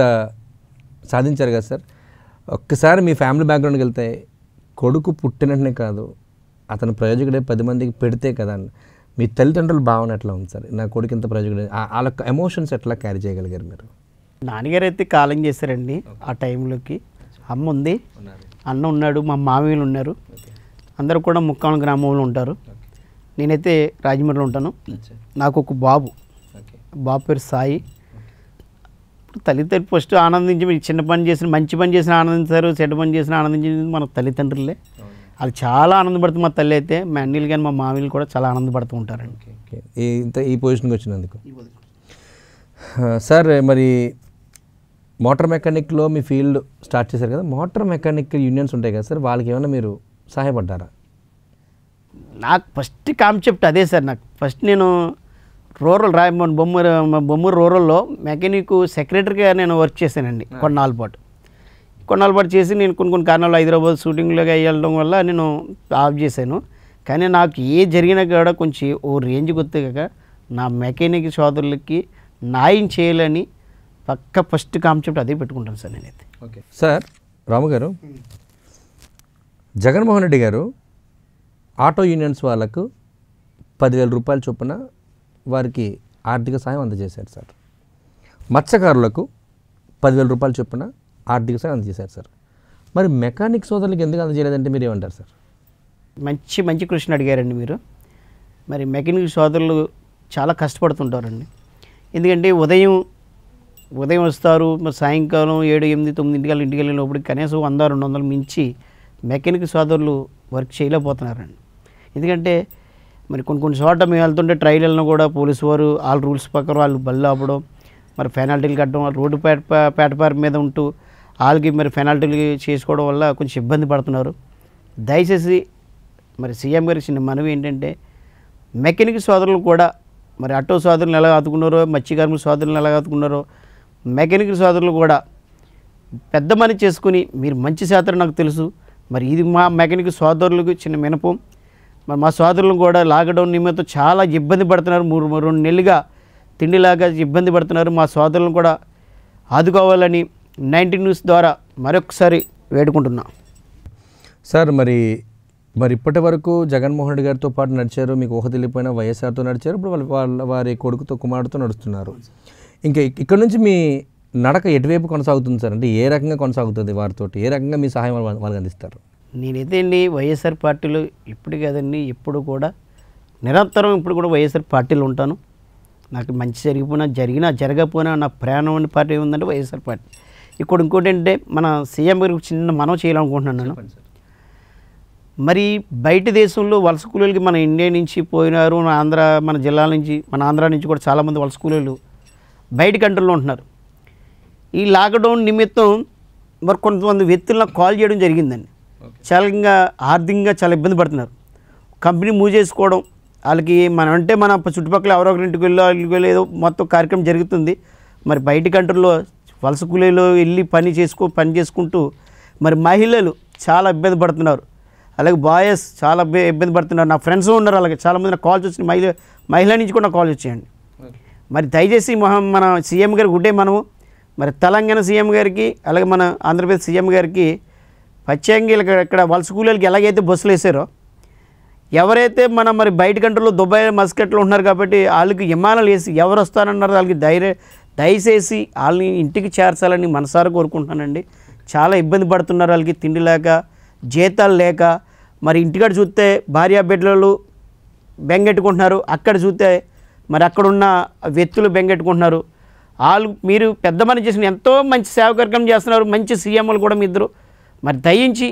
సాధించారు కదా సార్ ఒక్కసారి మీ ఫ్యామిలీ బ్యాక్గ్రౌండ్కి వెళ్తే కొడుకు పుట్టినట్టునే కాదు అతను ప్రయోజకుడే పది మందికి పెడితే కదా మీ తల్లిదండ్రులు భావన ఎట్లా ఉంది సార్ నా కొడుకు ఇంత ప్రయోజకుడే వాళ్ళ ఎమోషన్స్ ఎట్లా క్యారీ చేయగలిగారు మీరు నాన్నగారు అయితే కాలం చేశారండి ఆ టైంలోకి అమ్మ ఉంది అన్న ఉన్నాడు మా మామయ్యలు ఉన్నారు అందరూ కూడా ముక్కాల గ్రామంలో ఉంటారు నేనైతే రాజమండ్రిలో ఉంటాను నాకు ఒక బాబు బాబు పేరు సాయి ఇప్పుడు తల్లిదండ్రులు ఫస్ట్ ఆనందించి చిన్న పని చేసిన మంచి పని చేసిన ఆనందించారు చెడ్డ పని చేసిన ఆనందించింది మన తల్లిదండ్రులే అది చాలా ఆనందపడుతుంది మా తల్లి అయితే మా అన్నిలు కానీ మా మామీలు కూడా చాలా ఆనందపడుతూ ఉంటారండి ఇంత ఈ పొజిషన్కి వచ్చినందుకు సార్ మరి మోటార్ మెకానిక్లో మీ ఫీల్డ్ స్టార్ట్ చేశారు కదా మోటార్ మెకానిక్ యూనియన్స్ ఉంటాయి కదా సార్ వాళ్ళకి ఏమైనా మీరు సహాయపడ్డారా నాకు ఫస్ట్ కాన్సెప్ట్ అదే సార్ నాకు ఫస్ట్ నేను రూరల్ రాయమోహన్ బొమ్మూరు బొమ్మూరు రూరల్లో మెకానిక్ సెక్రటరీగా నేను వర్క్ చేశానండి కొన్నాళ్ళ పాటు కొన్నాళ్ళు పాటు చేసి నేను కొన్ని కొన్ని కారణాలు హైదరాబాద్ షూటింగ్లోకి వెళ్ళడం వల్ల నేను ఆఫ్ చేశాను కానీ నాకు ఏ జరిగినా కూడా కొంచెం ఓ రేంజ్ గుర్తుగా నా మెకానిక్ సోదరులకి న్యాయం చేయాలని పక్క ఫస్ట్ కాన్సెప్ట్ అదే పెట్టుకుంటాను సార్ నేనైతే ఓకే సార్ రాము గారు జగన్మోహన్ రెడ్డి గారు ఆటో యూనియన్స్ వాళ్ళకు పదివేల రూపాయల చొప్పున వారికి ఆర్థిక సాయం అందజేశారు సార్ మత్స్యకారులకు పదివేల రూపాయల చొప్పున ఆర్థిక సహాయం అందజేశారు సార్ మరి మెకానిక్ సోదరులకు ఎందుకు అందజేయలేదంటే మీరు ఏమంటారు సార్ మంచి మంచి క్వశ్చన్ అడిగారండి మీరు మరి మెకానిక్ సోదరులు చాలా కష్టపడుతుంటారండి ఎందుకంటే ఉదయం ఉదయం వస్తారు మరి సాయంకాలం ఏడు ఎనిమిది తొమ్మిది ఇంటికి ఇంటికి వెళ్ళే లోపలికి కనీసం వంద రెండు వందలు మించి మెకానిక్ సోదరులు వర్క్ చేయలేకపోతున్నారండి ఎందుకంటే మరి కొన్ని కొన్ని చోట్ల మేము వెళ్తుంటే వెళ్ళిన కూడా పోలీసు వారు వాళ్ళ రూల్స్ ప్రకారం వాళ్ళు బళ్ళు ఆపడం మరి పెనాల్టీలు కట్టడం రోడ్డు ప్లాట్ఫార్ మీద ఉంటూ వాళ్ళకి మరి పెనాల్టీలు చేసుకోవడం వల్ల కొంచెం ఇబ్బంది పడుతున్నారు దయచేసి మరి సీఎం గారి చిన్న మనవి ఏంటంటే మెకానిక్ సోదరులు కూడా మరి ఆటో సోదరులను ఎలా ఆదుకున్నారో మత్స్యకారుల సోదరులను ఎలా ఆదుకున్నారో మెకానిక్ సోదరులు కూడా పెద్ద మని చేసుకుని మీరు మంచి శాతం నాకు తెలుసు మరి ఇది మా మెకానిక్ సోదరులకు చిన్న మినపం మరి మా సోదరులను కూడా లాక్డౌన్ నిమిత్తం చాలా ఇబ్బంది పడుతున్నారు మూడు రెండు నెలలుగా తిండిలాగా ఇబ్బంది పడుతున్నారు మా సోదరులను కూడా ఆదుకోవాలని నైన్టీ న్యూస్ ద్వారా మరొకసారి వేడుకుంటున్నా సార్ మరి మరి ఇప్పటి వరకు జగన్మోహన్ రెడ్డి గారితో పాటు నడిచారు మీకు ఊహ తెలియపోయిన వైఎస్ఆర్తో నడిచారు ఇప్పుడు వాళ్ళ వాళ్ళ వారి కొడుకుతో కుమారుడుతో నడుస్తున్నారు ఇంకా ఇక్కడ నుంచి మీ నడక ఎటువైపు కొనసాగుతుంది సార్ అంటే ఏ రకంగా కొనసాగుతుంది వారితో ఏ రకంగా మీ సహాయం వాళ్ళకి అందిస్తారు నేనైతే అండి వైఎస్ఆర్ పార్టీలో ఇప్పుడు కాదండి ఎప్పుడు కూడా నిరంతరం ఇప్పుడు కూడా వైఎస్ఆర్ పార్టీలో ఉంటాను నాకు మంచి జరిగిపోయినా జరిగినా జరగకపోయినా నా ప్రాణం పార్టీ ఏముందంటే వైఎస్ఆర్ పార్టీ ఇక్కడ ఇంకోటి ఏంటంటే మన సీఎం గారికి చిన్న మనం చేయాలనుకుంటున్నాను మరి బయట దేశంలో వలస కూలీలకి మన ఇండియా నుంచి పోయినారు మన ఆంధ్ర మన జిల్లాల నుంచి మన ఆంధ్ర నుంచి కూడా చాలామంది వలస కూలీలు బయట కంట్రీలో ఉంటున్నారు ఈ లాక్డౌన్ నిమిత్తం మరి కొంతమంది వ్యక్తులను కాల్ చేయడం జరిగిందండి చాలా ఆర్థికంగా చాలా ఇబ్బంది పడుతున్నారు కంపెనీ మూవ్ చేసుకోవడం వాళ్ళకి మనం అంటే మన చుట్టుపక్కల ఎవరో ఒకరింటికి వెళ్ళో వెళ్ళో ఏదో మొత్తం కార్యక్రమం జరుగుతుంది మరి బయట కంట్రీలో వలస కూలీలో వెళ్ళి పని చేసుకో పని చేసుకుంటూ మరి మహిళలు చాలా ఇబ్బంది పడుతున్నారు అలాగే బాయ్స్ చాలా ఇబ్బంది పడుతున్నారు నా ఫ్రెండ్స్ ఉన్నారు అలాగే చాలామంది నాకు కాల్స్ వచ్చినాయి మహిళ మహిళ నుంచి కూడా కాల్స్ వచ్చాయండి మరి దయచేసి మన సీఎం గారి గుడ్డే మనము మరి తెలంగాణ సీఎం గారికి అలాగే మన ఆంధ్రప్రదేశ్ సీఎం గారికి పశ్చిమకి ఇక్కడ వలస కూలీలకి ఎలాగైతే బస్సులు వేసారో ఎవరైతే మన మరి బయట కంట్రీలో దుబాయ్ మస్కెట్లో ఉన్నారు కాబట్టి వాళ్ళకి విమానాలు వేసి ఎవరు వస్తారన్నారు వాళ్ళకి ధైర్యం దయచేసి వాళ్ళని ఇంటికి చేర్చాలని మనసారా కోరుకుంటున్నానండి చాలా ఇబ్బంది పడుతున్నారు వాళ్ళకి తిండి లేక జీతాలు లేక మరి ఇంటికాడ చూస్తే భార్యా బిడ్డలు బెంగెట్టుకుంటున్నారు అక్కడ చూస్తే మరి అక్కడున్న వ్యక్తులు బెంగెట్టుకుంటున్నారు వాళ్ళు మీరు పెద్ద మని చేసిన ఎంతో మంచి సేవ కార్యక్రమం చేస్తున్నారు మంచి సీఎంలు కూడా మీ ఇద్దరు మరి దయించి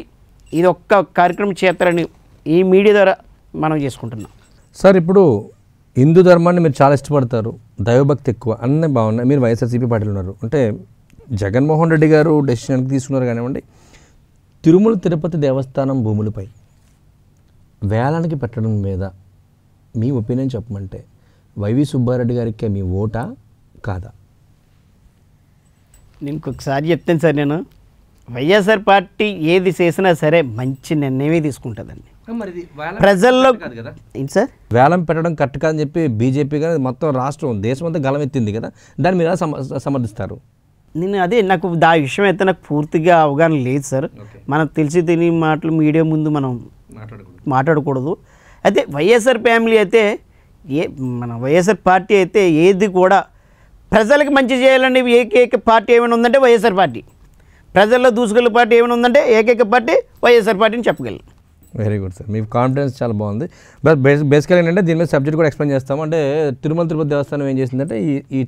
ఇది ఒక్క కార్యక్రమం చేస్తారని ఈ మీడియా ద్వారా మనం చేసుకుంటున్నాం సార్ ఇప్పుడు హిందూ ధర్మాన్ని మీరు చాలా ఇష్టపడతారు దైవభక్తి ఎక్కువ అన్నీ బాగున్నాయి మీరు వైఎస్ఆర్సీపీ పార్టీలు ఉన్నారు అంటే జగన్మోహన్ రెడ్డి గారు డెసిషన్ తీసుకున్నారు కానివ్వండి తిరుమల తిరుపతి దేవస్థానం భూములపై వేలానికి పెట్టడం మీద మీ ఒపీనియన్ చెప్పమంటే వైవి సుబ్బారెడ్డి గారికి మీ ఓటా కాదా నేను ఇంకొకసారి చెప్తాను సార్ నేను వైఎస్ఆర్ పార్టీ ఏది చేసినా సరే మంచి నిర్ణయమే తీసుకుంటుందండి ప్రజల్లో సార్ వేలం పెట్టడం కరెక్ట్ కాదని చెప్పి బీజేపీ కానీ మొత్తం రాష్ట్రం దేశం అంతా గలం ఎత్తింది కదా దాన్ని మీరు సమర్థిస్తారు నేను అదే నాకు దా విషయం అయితే నాకు పూర్తిగా అవగాహన లేదు సార్ మనం తెలిసి తిని మాటలు మీడియా ముందు మనం మాట్లాడకూడదు అయితే వైఎస్ఆర్ ఫ్యామిలీ అయితే ఏ మన వైఎస్ఆర్ పార్టీ అయితే ఏది కూడా ప్రజలకు మంచి చేయాలని ఏకైక పార్టీ ఏమైనా ఉందంటే వైఎస్ఆర్ పార్టీ ప్రజల్లో దూసుకెళ్ళే పార్టీ ఏమైనా ఉందంటే ఏకైక పార్టీ వైఎస్ఆర్ పార్టీని చెప్పగలను వెరీ గుడ్ సార్ మీ కాన్ఫిడెన్స్ చాలా బాగుంది బట్ బేసికల్ ఏంటంటే దీని మీద సబ్జెక్ట్ కూడా ఎక్స్ప్లెయిన్ చేస్తాం అంటే తిరుమల తిరుపతి దేవస్థానం ఏం చేసిందంటే ఈ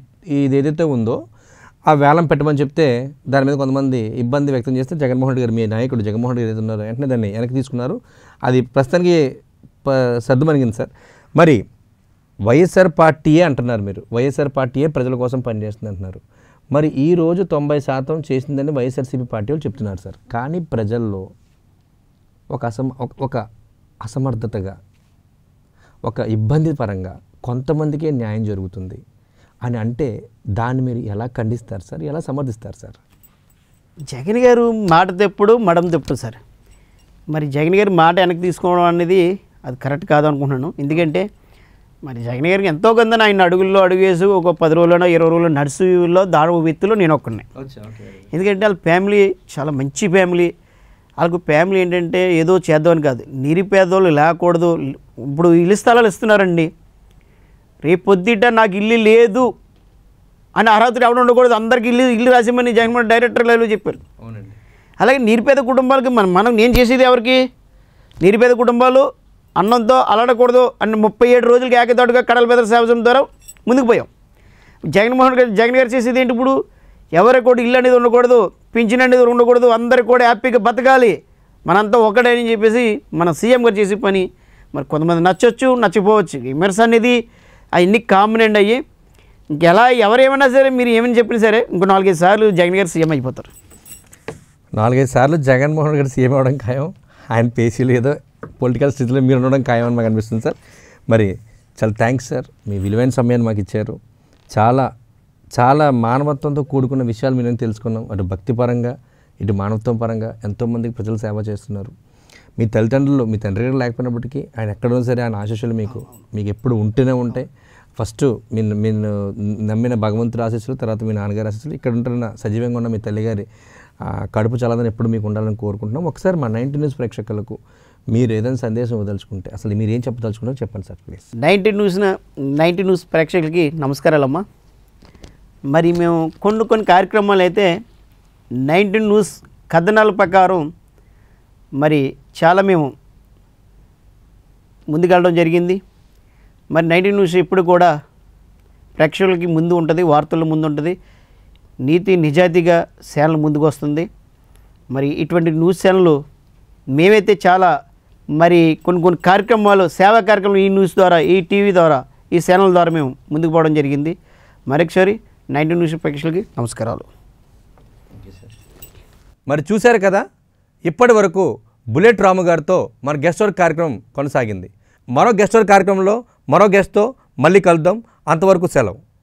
ఇది ఏదైతే ఉందో ఆ వేలం పెట్టమని చెప్తే దాని మీద కొంతమంది ఇబ్బంది వ్యక్తం చేస్తే జగన్మోహన్ రెడ్డి గారు మీ నాయకుడు జగన్మోహన్ రెడ్డి ఏదైతే ఉన్నారో వెంటనే దాన్ని వెనక్కి తీసుకున్నారు అది ప్రస్తుతానికి సర్దుమణిగింది సార్ మరి వైఎస్ఆర్ పార్టీయే అంటున్నారు మీరు వైఎస్ఆర్ పార్టీయే ప్రజల కోసం పనిచేస్తుంది అంటున్నారు మరి ఈరోజు తొంభై శాతం చేసిందని వైఎస్ఆర్సీపీ పార్టీ వాళ్ళు చెప్తున్నారు సార్ కానీ ప్రజల్లో ఒక అసమ ఒక అసమర్థతగా ఒక ఇబ్బంది పరంగా కొంతమందికే న్యాయం జరుగుతుంది అని అంటే దాన్ని మీరు ఎలా ఖండిస్తారు సార్ ఎలా సమర్థిస్తారు సార్ జగన్ గారు మాట తెప్పుడు మడం తెప్పుడు సార్ మరి జగన్ గారి మాట వెనక్కి తీసుకోవడం అనేది అది కరెక్ట్ కాదు అనుకుంటున్నాను ఎందుకంటే మరి జగన్ గారికి ఎంతో కొంత ఆయన అడుగుల్లో అడుగేసి ఒక పది రోజుల్లో ఇరవై రోజుల్లో నర్సులో దాడు వ్యక్తిలో నేను ఒక్కడిని ఎందుకంటే వాళ్ళ ఫ్యామిలీ చాలా మంచి ఫ్యామిలీ వాళ్ళకు ఫ్యామిలీ ఏంటంటే ఏదో చేద్దామని కాదు నిరుపేదోళ్ళు లేకూడదు ఇప్పుడు ఇల్లు స్థలాలు ఇస్తున్నారండి రేపొద్దిట నాకు ఇల్లు లేదు అని అర్హత ఎవరు ఉండకూడదు అందరికి ఇల్లు ఇల్లు రాసిమని జగన్మోహన్ డైరెక్టర్ లైవ్లో చెప్పారు అలాగే నిరుపేద కుటుంబాలకి మనం మనం నేను చేసేది ఎవరికి నిరుపేద కుటుంబాలు అన్నంతో అలడకూడదు అని ముప్పై ఏడు రోజులకి ఏకదాటుగా కడల బెదర సేవ ద్వారా ముందుకు పోయాం జగన్మోహన్ గారు జగన్ గారు చేసేది ఏంటి ఇప్పుడు ఎవరు కూడా ఇల్లు అనేది ఉండకూడదు పింఛన్ అనేది ఉండకూడదు అందరు కూడా హ్యాపీగా బతకాలి మనంతా ఒకటే అని చెప్పేసి మన సీఎం గారు చేసే పని మరి కొంతమంది నచ్చవచ్చు నచ్చిపోవచ్చు విమర్శ అనేది అవన్నీ కామన్ అయ్యి ఎలా ఎవరేమన్నా సరే మీరు ఏమని చెప్పినా సరే ఇంకో నాలుగైదు సార్లు జగన్ గారు సీఎం అయిపోతారు నాలుగైదు సార్లు జగన్మోహన్ గారు సీఎం అవ్వడం ఖాయం ఆయన పేసీలు లేదో పొలిటికల్ స్థితిలో మీరు ఉండడం ఖాయం అని మాకు అనిపిస్తుంది సార్ మరి చాలా థ్యాంక్స్ సార్ మీ విలువైన సమయాన్ని మాకు ఇచ్చారు చాలా చాలా మానవత్వంతో కూడుకున్న విషయాలు మేము తెలుసుకున్నాం అటు భక్తిపరంగా ఇటు మానవత్వం పరంగా ఎంతోమందికి ప్రజలు సేవ చేస్తున్నారు మీ తల్లిదండ్రులు మీ తండ్రి గారు లేకపోయినప్పటికీ ఆయన ఉన్నా సరే ఆయన ఆశీస్సులు మీకు మీకు ఎప్పుడు ఉంటూనే ఉంటాయి ఫస్ట్ మీ మీరు నమ్మిన భగవంతుడు ఆశీస్సులు తర్వాత మీ నాన్నగారి ఆశీస్సులు ఇక్కడ ఉంటున్న సజీవంగా ఉన్న మీ తల్లిగారి కడుపు చాలదని ఎప్పుడు మీకు ఉండాలని కోరుకుంటున్నాం ఒకసారి మా నైన్టీ న్యూస్ ప్రేక్షకులకు మీరు ఏదైనా సందేశం వదలుచుకుంటే అసలు మీరు ఏం చెప్పదలుచుకుంటారో చెప్పండి sir please ninety news ninety news ప్రేక్షకులకి నమస్కారాలమ్మా మరి మేము కొన్ని కొన్ని కార్యక్రమాలు అయితే నైన్టీన్ న్యూస్ కథనాల ప్రకారం మరి చాలా మేము ముందుకెళ్ళడం జరిగింది మరి నైన్టీన్ న్యూస్ ఇప్పుడు కూడా ప్రేక్షకులకి ముందు ఉంటుంది వార్తల ముందు ఉంటుంది నీతి నిజాయితీగా ఛానల్ ముందుకు వస్తుంది మరి ఇటువంటి న్యూస్ ఛానళ్ళు మేమైతే చాలా మరి కొన్ని కొన్ని కార్యక్రమాలు సేవా కార్యక్రమాలు ఈ న్యూస్ ద్వారా ఈ టీవీ ద్వారా ఈ ఛానల్ ద్వారా మేము ముందుకు పోవడం జరిగింది మరొకసారి నైన్టీ న్యూస్ ప్రేక్షకులకి నమస్కారాలు మరి చూశారు కదా ఇప్పటి వరకు బుల్లెట్ రాము గారితో మన గెస్ట్ వర్క్ కార్యక్రమం కొనసాగింది మరో గెస్ట్ వర్క్ కార్యక్రమంలో మరో గెస్ట్తో మళ్ళీ కలుద్దాం అంతవరకు సెలవు